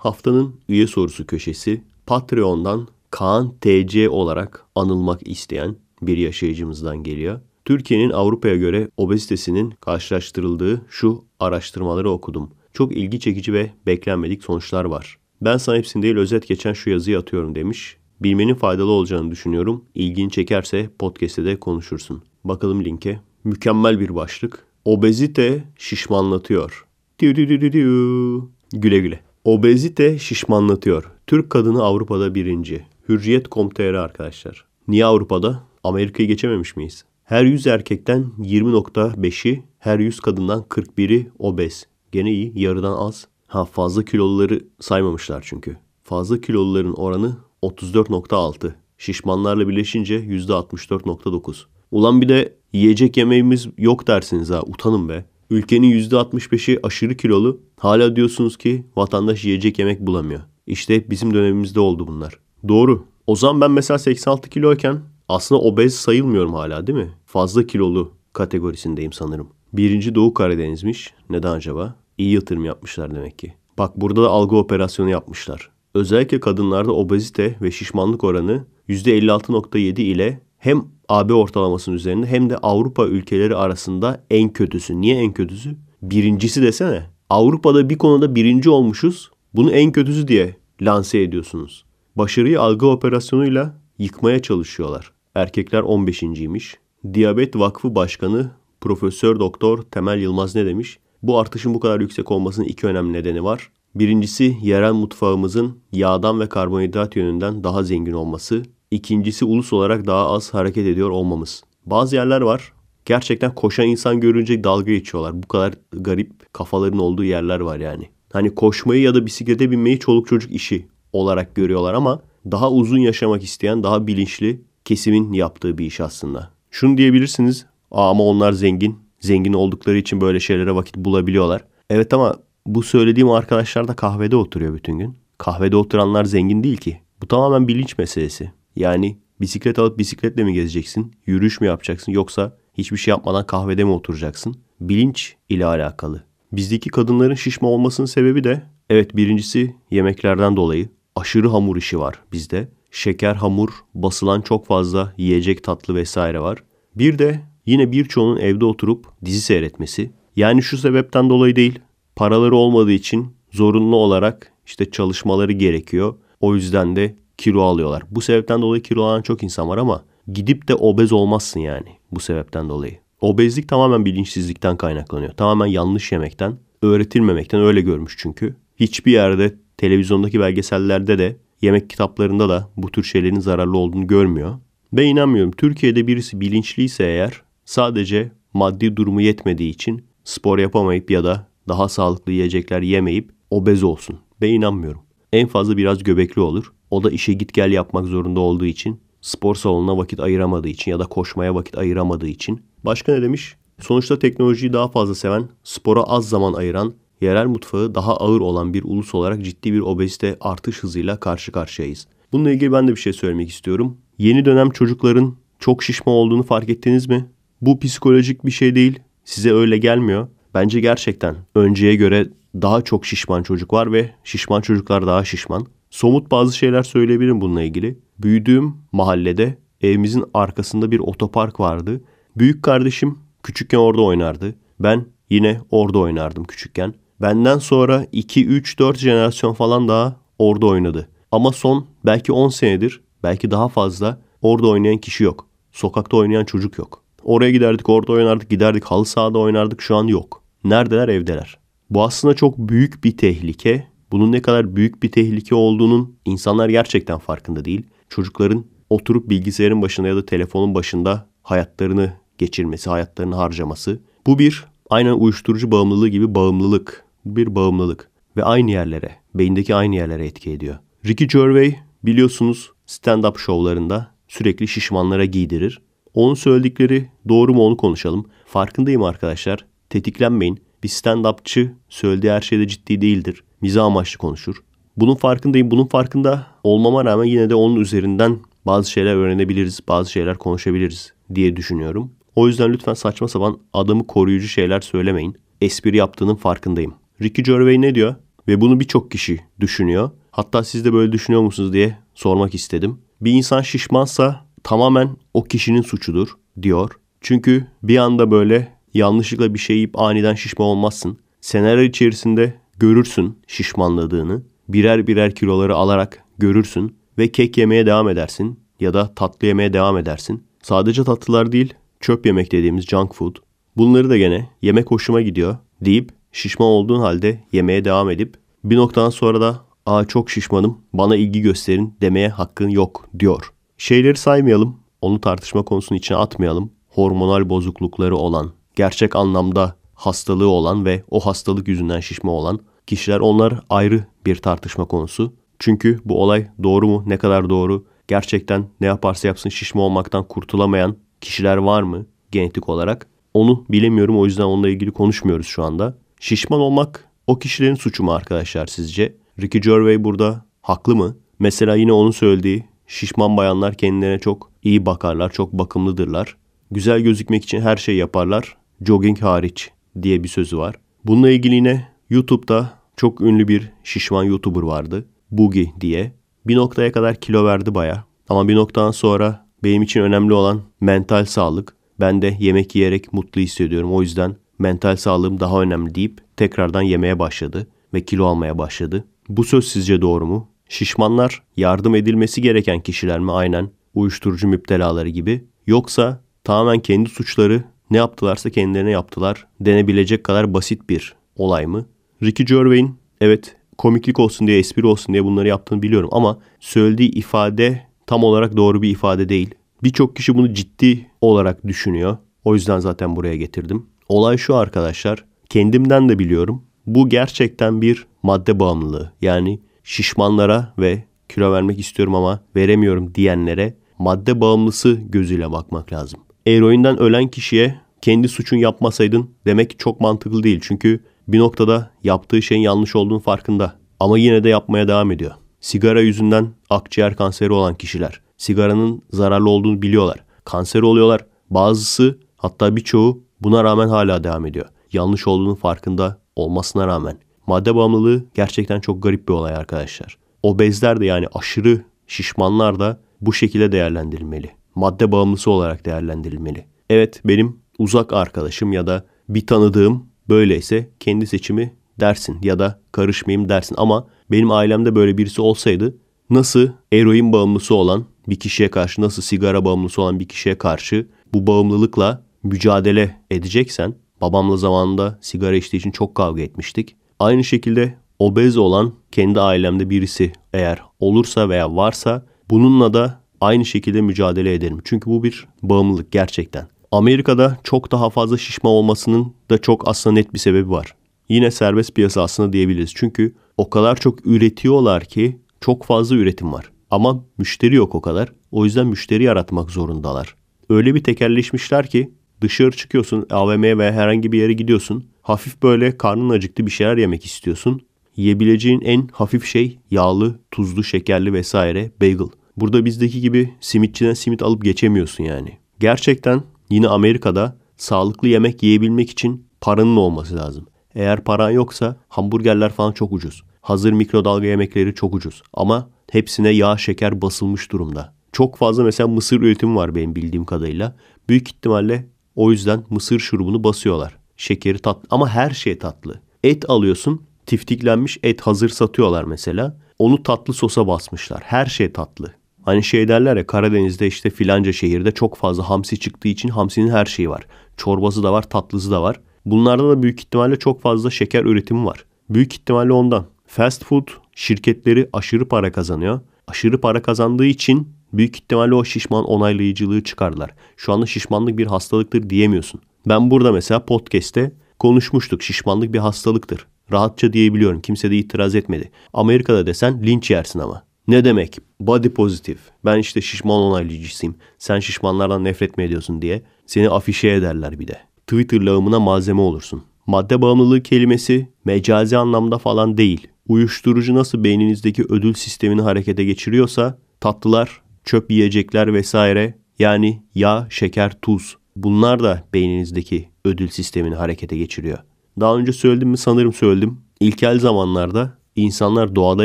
Haftanın üye sorusu köşesi Patreon'dan Kaan TC olarak anılmak isteyen bir yaşayıcımızdan geliyor. Türkiye'nin Avrupa'ya göre obezitesinin karşılaştırıldığı şu araştırmaları okudum. Çok ilgi çekici ve beklenmedik sonuçlar var. Ben sana hepsini değil özet geçen şu yazıyı atıyorum demiş. Bilmenin faydalı olacağını düşünüyorum. İlgini çekerse podcast'te de konuşursun. Bakalım linke. Mükemmel bir başlık. Obezite şişmanlatıyor. Diu diu diu diu. Güle güle. Obezite şişmanlatıyor. Türk kadını Avrupa'da birinci. Hürriyet.com.tr arkadaşlar. Niye Avrupa'da? Amerika'yı geçememiş miyiz? Her 100 erkekten 20.5'i, her 100 kadından 41'i obez. Gene iyi, yarıdan az. Ha fazla kiloluları saymamışlar çünkü. Fazla kiloluların oranı 34.6. Şişmanlarla birleşince %64.9. Ulan bir de yiyecek yemeğimiz yok dersiniz ha utanın be. Ülkenin %65'i aşırı kilolu. Hala diyorsunuz ki vatandaş yiyecek yemek bulamıyor. İşte bizim dönemimizde oldu bunlar. Doğru. O zaman ben mesela 86 kiloyken aslında obez sayılmıyorum hala değil mi? Fazla kilolu kategorisindeyim sanırım. Birinci Doğu Karadeniz'miş. Neden acaba? İyi yatırım yapmışlar demek ki. Bak burada da algı operasyonu yapmışlar. Özellikle kadınlarda obezite ve şişmanlık oranı %56.7 ile hem AB ortalamasının üzerinde hem de Avrupa ülkeleri arasında en kötüsü. Niye en kötüsü? Birincisi desene. Avrupa'da bir konuda birinci olmuşuz. Bunu en kötüsü diye lanse ediyorsunuz. Başarıyı algı operasyonuyla yıkmaya çalışıyorlar. Erkekler 15.ymiş. Diyabet Vakfı Başkanı Profesör Doktor Temel Yılmaz ne demiş? Bu artışın bu kadar yüksek olmasının iki önemli nedeni var. Birincisi yerel mutfağımızın yağdan ve karbonhidrat yönünden daha zengin olması. İkincisi ulus olarak daha az hareket ediyor olmamız. Bazı yerler var. Gerçekten koşan insan görünce dalga geçiyorlar. Bu kadar garip kafaların olduğu yerler var yani. Hani koşmayı ya da bisiklete binmeyi çoluk çocuk işi olarak görüyorlar ama daha uzun yaşamak isteyen, daha bilinçli kesimin yaptığı bir iş aslında. Şunu diyebilirsiniz. Aa ama onlar zengin. Zengin oldukları için böyle şeylere vakit bulabiliyorlar. Evet ama bu söylediğim arkadaşlar da kahvede oturuyor bütün gün. Kahvede oturanlar zengin değil ki. Bu tamamen bilinç meselesi. Yani bisiklet alıp bisikletle mi gezeceksin? Yürüyüş mü yapacaksın? Yoksa hiçbir şey yapmadan kahvede mi oturacaksın? Bilinç ile alakalı. Bizdeki kadınların şişme olmasının sebebi de evet birincisi yemeklerden dolayı. Aşırı hamur işi var bizde. Şeker, hamur, basılan çok fazla yiyecek tatlı vesaire var. Bir de yine birçoğunun evde oturup dizi seyretmesi. Yani şu sebepten dolayı değil. Paraları olmadığı için zorunlu olarak işte çalışmaları gerekiyor. O yüzden de kilo alıyorlar. Bu sebepten dolayı kilo alan çok insan var ama gidip de obez olmazsın yani bu sebepten dolayı. Obezlik tamamen bilinçsizlikten kaynaklanıyor. Tamamen yanlış yemekten, öğretilmemekten öyle görmüş çünkü. Hiçbir yerde televizyondaki belgesellerde de yemek kitaplarında da bu tür şeylerin zararlı olduğunu görmüyor. Ben inanmıyorum Türkiye'de birisi bilinçliyse eğer sadece maddi durumu yetmediği için spor yapamayıp ya da daha sağlıklı yiyecekler yemeyip obez olsun. Ben inanmıyorum. En fazla biraz göbekli olur. O da işe git gel yapmak zorunda olduğu için, spor salonuna vakit ayıramadığı için ya da koşmaya vakit ayıramadığı için. Başka ne demiş? Sonuçta teknolojiyi daha fazla seven, spora az zaman ayıran, yerel mutfağı daha ağır olan bir ulus olarak ciddi bir obezite artış hızıyla karşı karşıyayız. Bununla ilgili ben de bir şey söylemek istiyorum. Yeni dönem çocukların çok şişman olduğunu fark ettiniz mi? Bu psikolojik bir şey değil. Size öyle gelmiyor. Bence gerçekten önceye göre daha çok şişman çocuk var ve şişman çocuklar daha şişman. Somut bazı şeyler söyleyebilirim bununla ilgili. Büyüdüğüm mahallede evimizin arkasında bir otopark vardı. Büyük kardeşim küçükken orada oynardı. Ben yine orada oynardım küçükken. Benden sonra 2 3 4 jenerasyon falan daha orada oynadı. Ama son belki 10 senedir, belki daha fazla orada oynayan kişi yok. Sokakta oynayan çocuk yok. Oraya giderdik, orada oynardık, giderdik, halı sahada oynardık. Şu an yok. Neredeler? Evdeler. Bu aslında çok büyük bir tehlike bunun ne kadar büyük bir tehlike olduğunun insanlar gerçekten farkında değil. Çocukların oturup bilgisayarın başında ya da telefonun başında hayatlarını geçirmesi, hayatlarını harcaması. Bu bir aynen uyuşturucu bağımlılığı gibi bağımlılık. Bu bir bağımlılık ve aynı yerlere, beyindeki aynı yerlere etki ediyor. Ricky Gervais biliyorsunuz stand-up şovlarında sürekli şişmanlara giydirir. Onun söyledikleri doğru mu onu konuşalım. Farkındayım arkadaşlar. Tetiklenmeyin. Bir stand-upçı söylediği her şeyde ciddi değildir miza amaçlı konuşur. Bunun farkındayım. Bunun farkında olmama rağmen yine de onun üzerinden bazı şeyler öğrenebiliriz, bazı şeyler konuşabiliriz diye düşünüyorum. O yüzden lütfen saçma sapan adamı koruyucu şeyler söylemeyin. Espri yaptığının farkındayım. Ricky Gervais ne diyor? Ve bunu birçok kişi düşünüyor. Hatta siz de böyle düşünüyor musunuz diye sormak istedim. Bir insan şişmansa tamamen o kişinin suçudur diyor. Çünkü bir anda böyle yanlışlıkla bir şey yiyip aniden şişme olmazsın. Senaryo içerisinde Görürsün şişmanladığını, birer birer kiloları alarak görürsün ve kek yemeye devam edersin ya da tatlı yemeye devam edersin. Sadece tatlılar değil, çöp yemek dediğimiz junk food. Bunları da gene yemek hoşuma gidiyor deyip şişman olduğun halde yemeye devam edip bir noktadan sonra da aa çok şişmanım bana ilgi gösterin demeye hakkın yok diyor. Şeyleri saymayalım, onu tartışma konusunun içine atmayalım. Hormonal bozuklukları olan, gerçek anlamda hastalığı olan ve o hastalık yüzünden şişme olan kişiler onlar ayrı bir tartışma konusu. Çünkü bu olay doğru mu, ne kadar doğru, gerçekten ne yaparsa yapsın şişme olmaktan kurtulamayan kişiler var mı genetik olarak? Onu bilemiyorum o yüzden onunla ilgili konuşmuyoruz şu anda. Şişman olmak o kişilerin suçu mu arkadaşlar sizce? Ricky Gervais burada haklı mı? Mesela yine onun söylediği şişman bayanlar kendilerine çok iyi bakarlar, çok bakımlıdırlar. Güzel gözükmek için her şey yaparlar, jogging hariç diye bir sözü var. Bununla ilgili yine YouTube'da çok ünlü bir şişman YouTuber vardı. Bugi diye. Bir noktaya kadar kilo verdi baya. Ama bir noktadan sonra benim için önemli olan mental sağlık. Ben de yemek yiyerek mutlu hissediyorum. O yüzden mental sağlığım daha önemli deyip tekrardan yemeye başladı ve kilo almaya başladı. Bu söz sizce doğru mu? Şişmanlar yardım edilmesi gereken kişiler mi aynen uyuşturucu müptelaları gibi yoksa tamamen kendi suçları ne yaptılarsa kendilerine yaptılar denebilecek kadar basit bir olay mı? Ricky Gervais'in evet komiklik olsun diye, espri olsun diye bunları yaptığını biliyorum ama söylediği ifade tam olarak doğru bir ifade değil. Birçok kişi bunu ciddi olarak düşünüyor. O yüzden zaten buraya getirdim. Olay şu arkadaşlar. Kendimden de biliyorum. Bu gerçekten bir madde bağımlılığı. Yani şişmanlara ve kilo vermek istiyorum ama veremiyorum diyenlere madde bağımlısı gözüyle bakmak lazım. Eroinden ölen kişiye kendi suçun yapmasaydın demek çok mantıklı değil. Çünkü bir noktada yaptığı şeyin yanlış olduğunu farkında ama yine de yapmaya devam ediyor. Sigara yüzünden akciğer kanseri olan kişiler sigaranın zararlı olduğunu biliyorlar. Kanser oluyorlar. Bazısı hatta birçoğu buna rağmen hala devam ediyor. Yanlış olduğunu farkında olmasına rağmen. Madde bağımlılığı gerçekten çok garip bir olay arkadaşlar. Obezler de yani aşırı şişmanlar da bu şekilde değerlendirilmeli. Madde bağımlısı olarak değerlendirilmeli. Evet benim uzak arkadaşım ya da bir tanıdığım Böyleyse kendi seçimi dersin ya da karışmayayım dersin. Ama benim ailemde böyle birisi olsaydı nasıl eroin bağımlısı olan bir kişiye karşı nasıl sigara bağımlısı olan bir kişiye karşı bu bağımlılıkla mücadele edeceksen babamla zamanında sigara içtiği için çok kavga etmiştik. Aynı şekilde obez olan kendi ailemde birisi eğer olursa veya varsa bununla da aynı şekilde mücadele ederim. Çünkü bu bir bağımlılık gerçekten. Amerika'da çok daha fazla şişme olmasının da çok aslında net bir sebebi var. Yine serbest piyasa aslında diyebiliriz. Çünkü o kadar çok üretiyorlar ki çok fazla üretim var. Ama müşteri yok o kadar. O yüzden müşteri yaratmak zorundalar. Öyle bir tekerleşmişler ki dışarı çıkıyorsun AVM'ye veya herhangi bir yere gidiyorsun. Hafif böyle karnın acıktı bir şeyler yemek istiyorsun. Yiyebileceğin en hafif şey yağlı, tuzlu, şekerli vesaire bagel. Burada bizdeki gibi simitçiden simit alıp geçemiyorsun yani. Gerçekten Yine Amerika'da sağlıklı yemek yiyebilmek için paranın olması lazım. Eğer paran yoksa hamburgerler falan çok ucuz. Hazır mikrodalga yemekleri çok ucuz. Ama hepsine yağ şeker basılmış durumda. Çok fazla mesela mısır üretimi var benim bildiğim kadarıyla. Büyük ihtimalle o yüzden mısır şurubunu basıyorlar. Şekeri tatlı ama her şey tatlı. Et alıyorsun tiftiklenmiş et hazır satıyorlar mesela. Onu tatlı sosa basmışlar. Her şey tatlı. Hani şey derler ya Karadeniz'de işte filanca şehirde çok fazla hamsi çıktığı için hamsinin her şeyi var. Çorbası da var, tatlısı da var. Bunlarda da büyük ihtimalle çok fazla şeker üretimi var. Büyük ihtimalle ondan. Fast food şirketleri aşırı para kazanıyor. Aşırı para kazandığı için büyük ihtimalle o şişman onaylayıcılığı çıkardılar. Şu anda şişmanlık bir hastalıktır diyemiyorsun. Ben burada mesela podcast'te konuşmuştuk şişmanlık bir hastalıktır. Rahatça diyebiliyorum. Kimse de itiraz etmedi. Amerika'da desen linç yersin ama. Ne demek body pozitif? Ben işte şişman onaylayıcısıyım. Sen şişmanlardan nefret mi ediyorsun diye seni afişe ederler bir de. Twitter lağımına malzeme olursun. Madde bağımlılığı kelimesi mecazi anlamda falan değil. Uyuşturucu nasıl beyninizdeki ödül sistemini harekete geçiriyorsa tatlılar, çöp yiyecekler vesaire yani yağ, şeker, tuz bunlar da beyninizdeki ödül sistemini harekete geçiriyor. Daha önce söyledim mi sanırım söyledim. İlkel zamanlarda insanlar doğada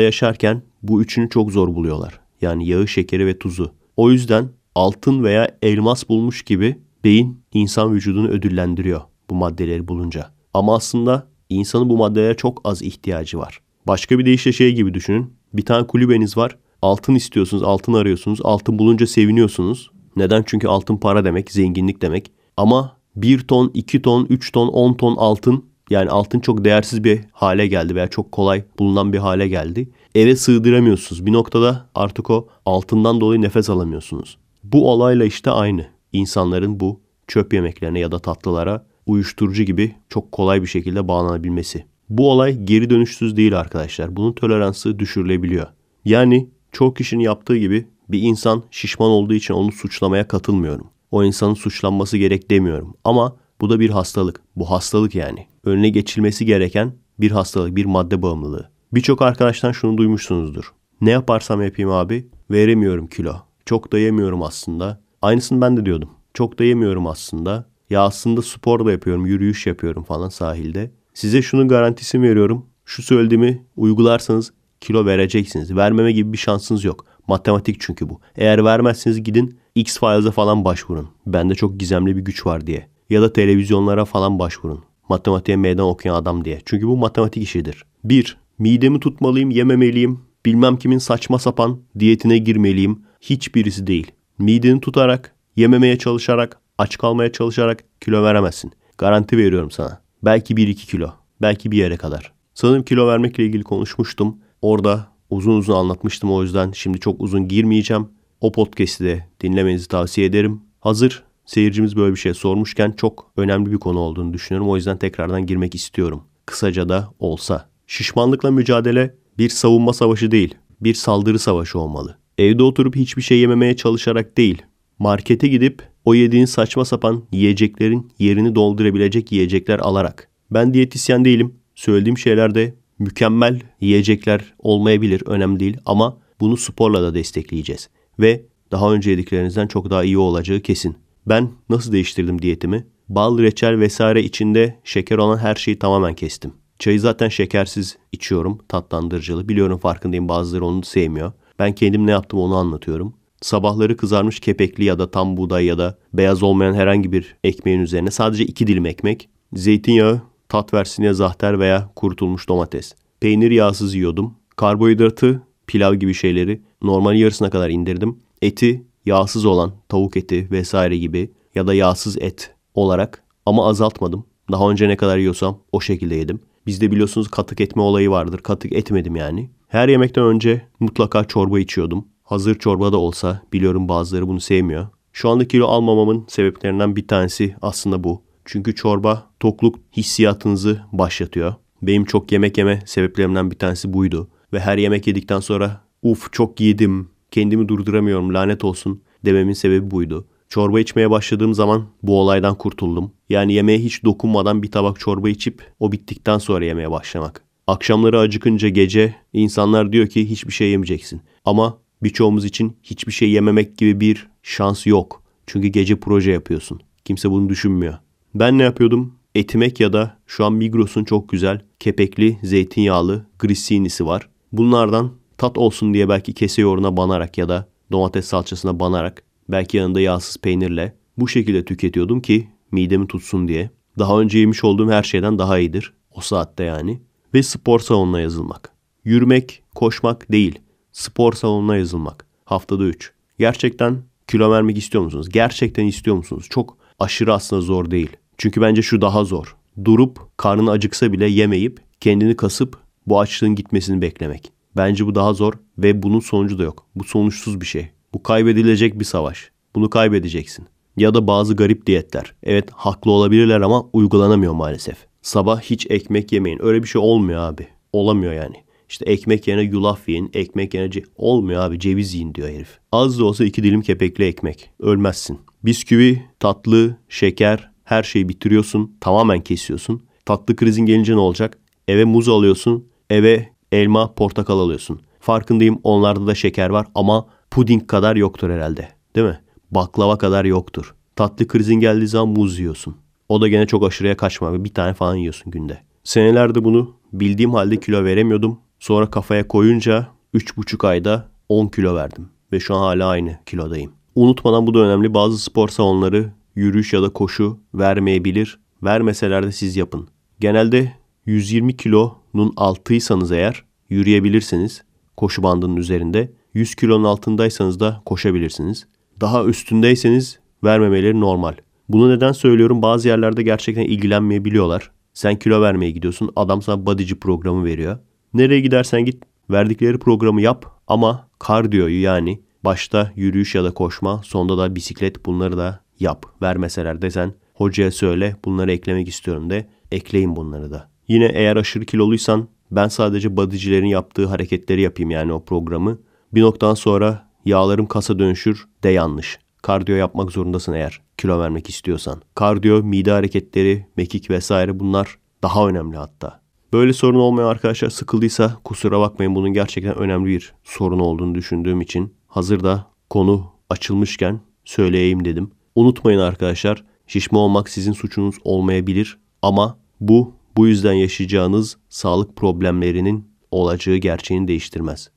yaşarken bu üçünü çok zor buluyorlar. Yani yağı, şekeri ve tuzu. O yüzden altın veya elmas bulmuş gibi beyin insan vücudunu ödüllendiriyor bu maddeleri bulunca. Ama aslında insanın bu maddelere çok az ihtiyacı var. Başka bir deyişle şey gibi düşünün. Bir tane kulübeniz var. Altın istiyorsunuz, altın arıyorsunuz. Altın bulunca seviniyorsunuz. Neden? Çünkü altın para demek, zenginlik demek. Ama 1 ton, 2 ton, 3 ton, 10 ton altın yani altın çok değersiz bir hale geldi veya çok kolay bulunan bir hale geldi. Eve sığdıramıyorsunuz. Bir noktada artık o altından dolayı nefes alamıyorsunuz. Bu olayla işte aynı. İnsanların bu çöp yemeklerine ya da tatlılara uyuşturucu gibi çok kolay bir şekilde bağlanabilmesi. Bu olay geri dönüşsüz değil arkadaşlar. Bunun toleransı düşürülebiliyor. Yani çoğu kişinin yaptığı gibi bir insan şişman olduğu için onu suçlamaya katılmıyorum. O insanın suçlanması gerek demiyorum. Ama bu da bir hastalık. Bu hastalık yani. Önüne geçilmesi gereken bir hastalık, bir madde bağımlılığı. Birçok arkadaştan şunu duymuşsunuzdur. Ne yaparsam yapayım abi veremiyorum kilo. Çok da yemiyorum aslında. Aynısını ben de diyordum. Çok da yemiyorum aslında. Ya aslında spor da yapıyorum, yürüyüş yapıyorum falan sahilde. Size şunun garantisini veriyorum. Şu söylediğimi uygularsanız kilo vereceksiniz. Vermeme gibi bir şansınız yok. Matematik çünkü bu. Eğer vermezseniz gidin X-Files'a falan başvurun. Bende çok gizemli bir güç var diye ya da televizyonlara falan başvurun. Matematiğe meydan okuyan adam diye. Çünkü bu matematik işidir. 1. Midemi tutmalıyım, yememeliyim. Bilmem kimin saçma sapan diyetine girmeliyim. Hiçbirisi değil. Mideni tutarak, yememeye çalışarak, aç kalmaya çalışarak kilo veremezsin. Garanti veriyorum sana. Belki 1-2 kilo. Belki bir yere kadar. Sanırım kilo vermekle ilgili konuşmuştum. Orada uzun uzun anlatmıştım o yüzden şimdi çok uzun girmeyeceğim. O podcast'i de dinlemenizi tavsiye ederim. Hazır Seyircimiz böyle bir şey sormuşken çok önemli bir konu olduğunu düşünüyorum. O yüzden tekrardan girmek istiyorum. Kısaca da olsa. Şişmanlıkla mücadele bir savunma savaşı değil, bir saldırı savaşı olmalı. Evde oturup hiçbir şey yememeye çalışarak değil, markete gidip o yediğin saçma sapan yiyeceklerin yerini doldurabilecek yiyecekler alarak. Ben diyetisyen değilim. Söylediğim şeylerde mükemmel yiyecekler olmayabilir, önemli değil ama bunu sporla da destekleyeceğiz ve daha önce yediklerinizden çok daha iyi olacağı kesin. Ben nasıl değiştirdim diyetimi? Bal, reçel vesaire içinde şeker olan her şeyi tamamen kestim. Çayı zaten şekersiz içiyorum, tatlandırıcılı. Biliyorum farkındayım bazıları onu sevmiyor. Ben kendim ne yaptım onu anlatıyorum. Sabahları kızarmış kepekli ya da tam buğday ya da beyaz olmayan herhangi bir ekmeğin üzerine sadece iki dilim ekmek, zeytinyağı, tat versin ya zahter veya kurutulmuş domates. Peynir yağsız yiyordum. Karbohidratı, pilav gibi şeyleri normal yarısına kadar indirdim. Eti yağsız olan tavuk eti vesaire gibi ya da yağsız et olarak ama azaltmadım. Daha önce ne kadar yiyorsam o şekilde yedim. Bizde biliyorsunuz katık etme olayı vardır. Katık etmedim yani. Her yemekten önce mutlaka çorba içiyordum. Hazır çorba da olsa biliyorum bazıları bunu sevmiyor. Şu anda kilo almamamın sebeplerinden bir tanesi aslında bu. Çünkü çorba tokluk hissiyatınızı başlatıyor. Benim çok yemek yeme sebeplerimden bir tanesi buydu. Ve her yemek yedikten sonra uf çok yedim Kendimi durduramıyorum lanet olsun dememin sebebi buydu. Çorba içmeye başladığım zaman bu olaydan kurtuldum. Yani yemeğe hiç dokunmadan bir tabak çorba içip o bittikten sonra yemeye başlamak. Akşamları acıkınca gece insanlar diyor ki hiçbir şey yemeyeceksin. Ama birçoğumuz için hiçbir şey yememek gibi bir şans yok. Çünkü gece proje yapıyorsun. Kimse bunu düşünmüyor. Ben ne yapıyordum? Etimek ya da şu an Migros'un çok güzel kepekli, zeytinyağlı, grissini'si var. Bunlardan tat olsun diye belki kese yoğuruna banarak ya da domates salçasına banarak belki yanında yağsız peynirle bu şekilde tüketiyordum ki midemi tutsun diye. Daha önce yemiş olduğum her şeyden daha iyidir. O saatte yani. Ve spor salonuna yazılmak. Yürümek, koşmak değil. Spor salonuna yazılmak. Haftada 3. Gerçekten kilo vermek istiyor musunuz? Gerçekten istiyor musunuz? Çok aşırı aslında zor değil. Çünkü bence şu daha zor. Durup karnın acıksa bile yemeyip kendini kasıp bu açlığın gitmesini beklemek. Bence bu daha zor ve bunun sonucu da yok. Bu sonuçsuz bir şey. Bu kaybedilecek bir savaş. Bunu kaybedeceksin. Ya da bazı garip diyetler. Evet haklı olabilirler ama uygulanamıyor maalesef. Sabah hiç ekmek yemeyin. Öyle bir şey olmuyor abi. Olamıyor yani. İşte ekmek yerine yulaf yiyin, ekmek yerine ce- olmuyor abi ceviz yiyin diyor herif. Az da olsa iki dilim kepekli ekmek. Ölmezsin. Bisküvi, tatlı, şeker her şeyi bitiriyorsun. Tamamen kesiyorsun. Tatlı krizin gelince ne olacak? Eve muz alıyorsun. Eve elma, portakal alıyorsun. Farkındayım onlarda da şeker var ama puding kadar yoktur herhalde. Değil mi? Baklava kadar yoktur. Tatlı krizin geldiği zaman muz yiyorsun. O da gene çok aşırıya kaçma. Bir tane falan yiyorsun günde. Senelerde bunu bildiğim halde kilo veremiyordum. Sonra kafaya koyunca 3,5 ayda 10 kilo verdim. Ve şu an hala aynı kilodayım. Unutmadan bu da önemli. Bazı spor salonları yürüyüş ya da koşu vermeyebilir. Vermeseler de siz yapın. Genelde 120 kilonun altıysanız eğer yürüyebilirsiniz koşu bandının üzerinde. 100 kilonun altındaysanız da koşabilirsiniz. Daha üstündeyseniz vermemeleri normal. Bunu neden söylüyorum? Bazı yerlerde gerçekten ilgilenmeyebiliyorlar. Sen kilo vermeye gidiyorsun. Adam sana bodyci programı veriyor. Nereye gidersen git verdikleri programı yap ama kardiyoyu yani başta yürüyüş ya da koşma sonda da bisiklet bunları da yap. Vermeseler desen hocaya söyle bunları eklemek istiyorum de ekleyin bunları da. Yine eğer aşırı kiloluysan ben sadece bodycilerin yaptığı hareketleri yapayım yani o programı. Bir noktadan sonra yağlarım kasa dönüşür de yanlış. Kardiyo yapmak zorundasın eğer kilo vermek istiyorsan. Kardiyo, mide hareketleri, mekik vesaire bunlar daha önemli hatta. Böyle sorun olmayan arkadaşlar sıkıldıysa kusura bakmayın bunun gerçekten önemli bir sorun olduğunu düşündüğüm için hazır da konu açılmışken söyleyeyim dedim. Unutmayın arkadaşlar şişme olmak sizin suçunuz olmayabilir ama bu bu yüzden yaşayacağınız sağlık problemlerinin olacağı gerçeğini değiştirmez.